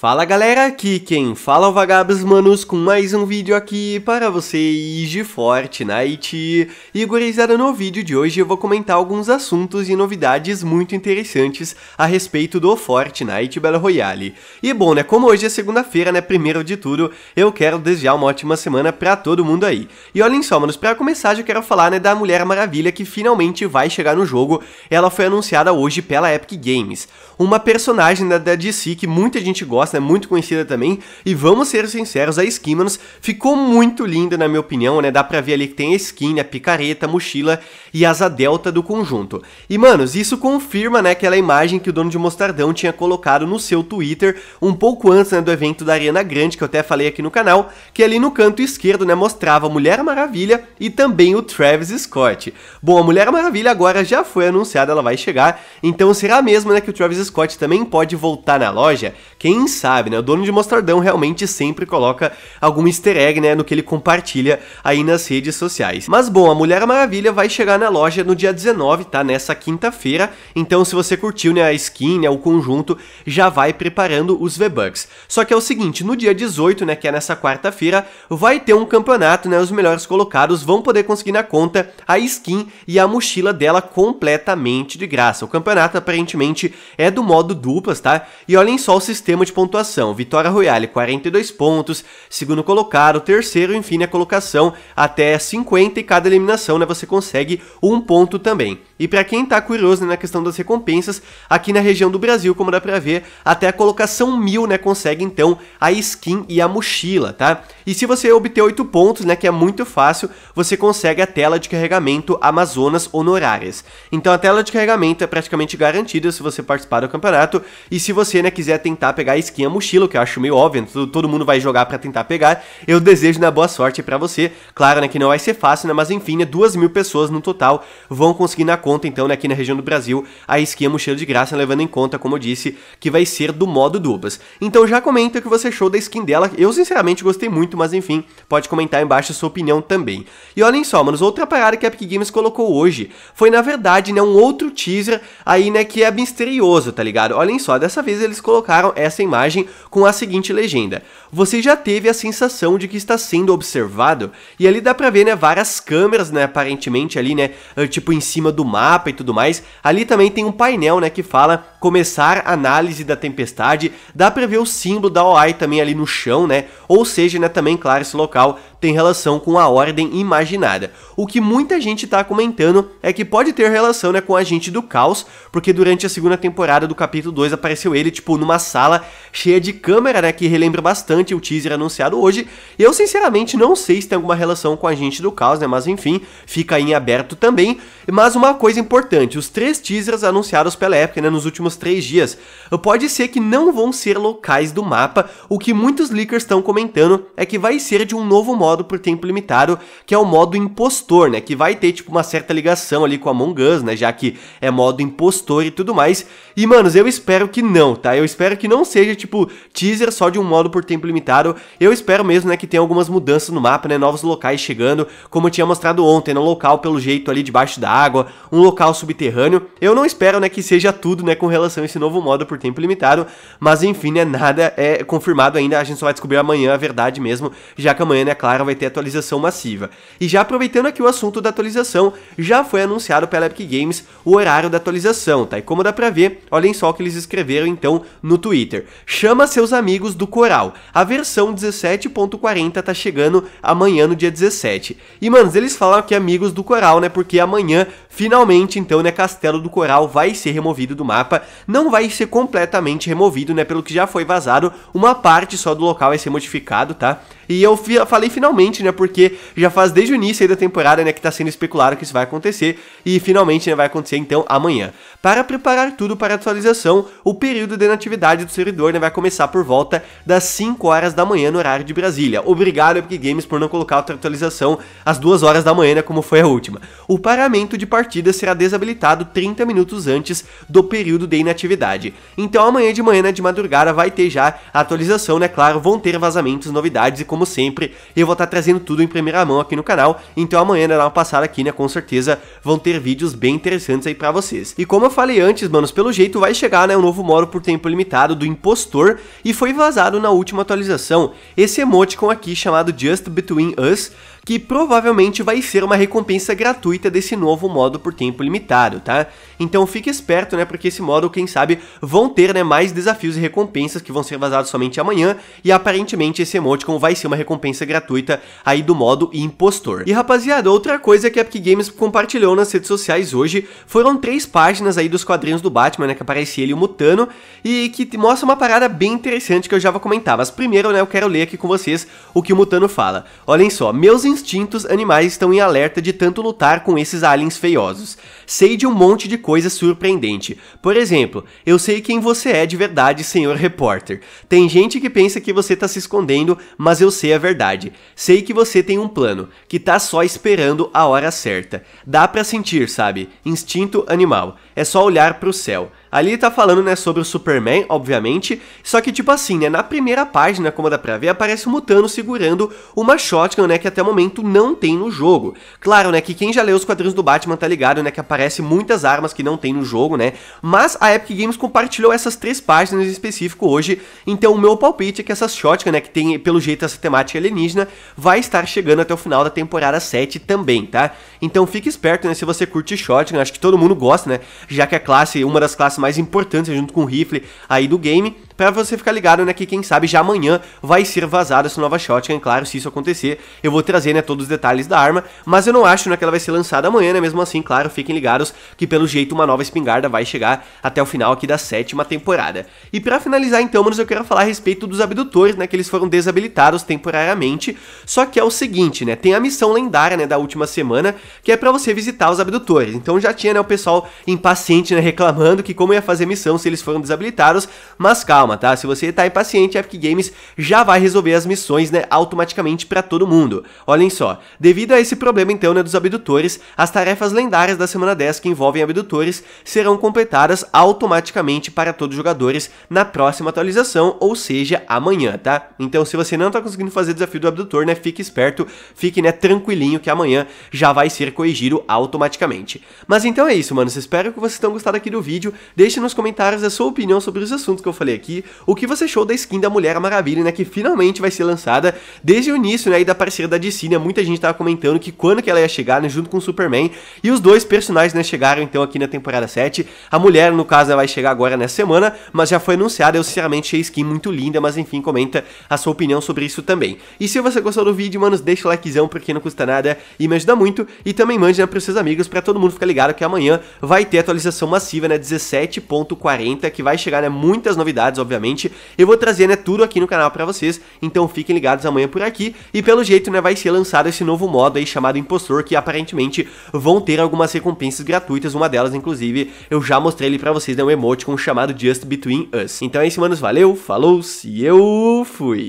Fala galera, aqui quem fala é o Vagabos Manos com mais um vídeo aqui para vocês de Fortnite. E gurizada, no vídeo de hoje eu vou comentar alguns assuntos e novidades muito interessantes a respeito do Fortnite Battle Royale. E bom, né, como hoje é segunda-feira, né, primeiro de tudo, eu quero desejar uma ótima semana para todo mundo aí. E olhem só, manos, para começar já quero falar, né, da Mulher Maravilha que finalmente vai chegar no jogo. Ela foi anunciada hoje pela Epic Games. Uma personagem né, da DC que muita gente gosta é muito conhecida também. E vamos ser sinceros, a Skimanos ficou muito linda, na minha opinião, né? Dá pra ver ali que tem a skin, a picareta, a mochila e asa delta do conjunto. E, manos, isso confirma, né, aquela imagem que o dono de Mostardão tinha colocado no seu Twitter um pouco antes, né, do evento da Arena Grande, que eu até falei aqui no canal, que ali no canto esquerdo, né, mostrava a Mulher Maravilha e também o Travis Scott. Bom, a Mulher Maravilha agora já foi anunciada, ela vai chegar, então será mesmo, né, que o Travis Scott também pode voltar na loja? Quem sabe, né? O dono de Mostardão realmente sempre coloca algum easter egg, né, no que ele compartilha aí nas redes sociais. Mas bom, a Mulher Maravilha vai chegar na loja no dia 19, tá? Nessa quinta-feira. Então, se você curtiu, né, a skin, né, o conjunto, já vai preparando os V-Bucks. Só que é o seguinte, no dia 18, né, que é nessa quarta-feira, vai ter um campeonato, né? Os melhores colocados vão poder conseguir na conta a skin e a mochila dela completamente de graça. O campeonato aparentemente é do modo duplas, tá? E olhem só o sistema de pontuação. Vitória Royale, 42 pontos, segundo colocado, terceiro, enfim, a colocação até 50 e cada eliminação, né, você consegue um ponto também. E para quem tá curioso né, na questão das recompensas, aqui na região do Brasil, como dá para ver, até a colocação 1000, né, consegue então a skin e a mochila, tá? E se você obter 8 pontos, né, que é muito fácil, você consegue a tela de carregamento Amazonas Honorárias. Então a tela de carregamento é praticamente garantida se você participar do campeonato, e se você, né, quiser tentar pegar a skin a mochila, que eu acho meio óbvio, né? todo mundo vai jogar para tentar pegar. Eu desejo na né, boa sorte para você. Claro né, que não vai ser fácil, né, mas enfim, né, duas mil pessoas no total vão conseguir na conta, então, né, aqui na região do Brasil, a skin a mochila de graça, levando em conta, como eu disse, que vai ser do modo duplas. Então já comenta o que você achou da skin dela. Eu sinceramente gostei muito, mas enfim, pode comentar embaixo a sua opinião também. E olhem só, manos, outra parada que a Epic Games colocou hoje foi, na verdade, né, um outro teaser aí, né, que é misterioso, tá ligado? Olhem só, dessa vez eles colocaram essa imagem imagem com a seguinte legenda: Você já teve a sensação de que está sendo observado? E ali dá pra ver, né, várias câmeras, né, aparentemente ali, né, eh, tipo em cima do mapa e tudo mais. Ali também tem um painel, né, que fala começar análise da tempestade. Dá pra ver o símbolo da OI também ali no chão, né? Ou seja, né, também claro esse local tem relação com a ordem imaginada. O que muita gente está comentando é que pode ter relação né, com a gente do caos, porque durante a segunda temporada do capítulo 2 apareceu ele, tipo, numa sala cheia de câmera, né, que relembra bastante o teaser anunciado hoje. E eu, sinceramente, não sei se tem alguma relação com a gente do caos, né, mas enfim, fica aí em aberto também. Mas uma coisa importante, os três teasers anunciados pela época, né, nos últimos três dias, pode ser que não vão ser locais do mapa, o que muitos leakers estão comentando é que vai ser de um novo modo modo por tempo limitado, que é o modo impostor, né? Que vai ter, tipo, uma certa ligação ali com Among Us, né? Já que é modo impostor e tudo mais. E, manos, eu espero que não, tá? Eu espero que não seja, tipo, teaser só de um modo por tempo limitado. Eu espero mesmo, né, que tenha algumas mudanças no mapa, né? Novos locais chegando, como eu tinha mostrado ontem, no né? local pelo jeito ali debaixo da água, um local subterrâneo. Eu não espero, né, que seja tudo, né, com relação a esse novo modo por tempo limitado, mas enfim, né, nada é confirmado ainda, a gente só vai descobrir amanhã a verdade mesmo, já que amanhã, né, claro, vai ter atualização massiva. E já aproveitando aqui o assunto da atualização, já foi anunciado pela Epic Games o horário da atualização, tá? E como dá pra ver, olhem só o que eles escreveram então no Twitter. Chama seus amigos do coral. A versão 17.40 tá chegando amanhã no dia 17. E, manos, eles falam que é amigos do coral, né? Porque amanhã, finalmente, então, né, Castelo do Coral vai ser removido do mapa. Não vai ser completamente removido, né? Pelo que já foi vazado, uma parte só do local vai ser modificado, tá? E eu falei finalmente, né? Porque já faz desde o início aí da temporada, né? Que tá sendo especulado que isso vai acontecer. E finalmente né, vai acontecer então amanhã. Para preparar tudo para a atualização, o período de natividade do servidor né, vai começar por volta das 5 horas da manhã no horário de Brasília. Obrigado Epic Games por não colocar outra atualização às 2 horas da manhã, né, como foi a última. O paramento de partida será desabilitado 30 minutos antes do período de inatividade. Então amanhã de manhã, né, de madrugada, vai ter já a atualização, né? Claro, vão ter vazamentos, novidades e como sempre, eu vou estar trazendo tudo em primeira mão aqui no canal. Então amanhã, né, dá uma passada aqui, né, com certeza vão ter vídeos bem interessantes aí para vocês. E como eu falei antes, manos, pelo jeito vai chegar, né, um novo modo por tempo limitado do impostor e foi vazado na última atualização esse emoticon aqui chamado Just Between Us, que provavelmente vai ser uma recompensa gratuita desse novo modo por tempo limitado, tá? Então fique esperto, né, porque esse modo, quem sabe, vão ter, né, mais desafios e recompensas que vão ser vazados somente amanhã, e aparentemente esse emoticon vai ser uma recompensa gratuita aí do modo impostor. E rapaziada, outra coisa que a Epic Games compartilhou nas redes sociais hoje foram três páginas aí dos quadrinhos do Batman, né, que aparece ele o Mutano, e que mostra uma parada bem interessante que eu já vou comentar, mas primeiro, né, eu quero ler aqui com vocês o que o Mutano fala. Olhem só, meus instintos animais estão em alerta de tanto lutar com esses aliens feiosos. Sei de um monte de coisa surpreendente. Por exemplo, eu sei quem você é de verdade, senhor repórter. Tem gente que pensa que você está se escondendo, mas eu sei a verdade. Sei que você tem um plano, que tá só esperando a hora certa. Dá para sentir, sabe? Instinto animal. É só olhar para o céu. Ali tá falando, né, sobre o Superman, obviamente, só que tipo assim, né, na primeira página, como dá pra ver, aparece o um Mutano segurando uma shotgun, né, que até o momento não tem no jogo. Claro, né, que quem já leu os quadrinhos do Batman tá ligado, né, que aparece muitas armas que não tem no jogo, né, mas a Epic Games compartilhou essas três páginas em específico hoje, então o meu palpite é que essas shotgun, né, que tem pelo jeito essa temática alienígena, vai estar chegando até o final da temporada 7 também, tá? Então fique esperto, né, se você curte shotgun, acho que todo mundo gosta, né, já que a classe, uma das classes mais importantes junto com o rifle aí do game para você ficar ligado, né, que quem sabe já amanhã vai ser vazada essa nova shotgun, claro, se isso acontecer, eu vou trazer, né, todos os detalhes da arma, mas eu não acho, né, que ela vai ser lançada amanhã, né, mesmo assim, claro, fiquem ligados que pelo jeito uma nova espingarda vai chegar até o final aqui da sétima temporada. E para finalizar, então, manos, eu quero falar a respeito dos abdutores, né, que eles foram desabilitados temporariamente, só que é o seguinte, né, tem a missão lendária, né, da última semana, que é para você visitar os abdutores, então já tinha, né, o pessoal impaciente, né, reclamando que como ia fazer missão se eles foram desabilitados, mas calma, calma, tá? Se você tá impaciente, a Epic Games já vai resolver as missões, né, automaticamente para todo mundo. Olhem só, devido a esse problema então, né, dos abdutores, as tarefas lendárias da semana 10 que envolvem abdutores serão completadas automaticamente para todos os jogadores na próxima atualização, ou seja, amanhã, tá? Então se você não tá conseguindo fazer o desafio do abdutor, né, fique esperto, fique, né, tranquilinho que amanhã já vai ser corrigido automaticamente. Mas então é isso, mano, espero que vocês tenham gostado aqui do vídeo, deixe nos comentários a sua opinião sobre os assuntos que eu falei aqui, o que você achou da skin da Mulher Maravilha, né, que finalmente vai ser lançada desde o início, né, da parceria da DC, né, muita gente tava comentando que quando que ela ia chegar, né, junto com o Superman, e os dois personagens, né, chegaram então aqui na temporada 7, a Mulher, no caso, vai chegar agora nessa semana, mas já foi anunciada, eu sinceramente achei skin muito linda, mas enfim, comenta a sua opinião sobre isso também. E se você gostou do vídeo, mano deixa o likezão, porque não custa nada e me ajuda muito, e também mande, né, pros seus amigos, para todo mundo ficar ligado que amanhã vai ter atualização massiva, né, 17.40, que vai chegar, né, muitas novidades, obviamente, obviamente. Eu vou trazer, né, tudo aqui no canal pra vocês, então fiquem ligados amanhã por aqui. E pelo jeito, né, vai ser lançado esse novo modo aí chamado Impostor, que aparentemente vão ter algumas recompensas gratuitas, uma delas, inclusive, eu já mostrei ali pra vocês, né, um emote com o chamado Just Between Us. Então é isso, manos, valeu, falou se eu fui!